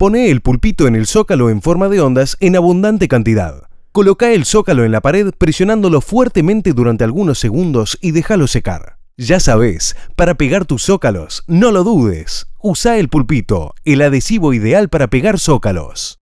Pone el pulpito en el zócalo en forma de ondas en abundante cantidad. Coloca el zócalo en la pared presionándolo fuertemente durante algunos segundos y déjalo secar. Ya sabes, para pegar tus zócalos, no lo dudes. Usa el pulpito, el adhesivo ideal para pegar zócalos.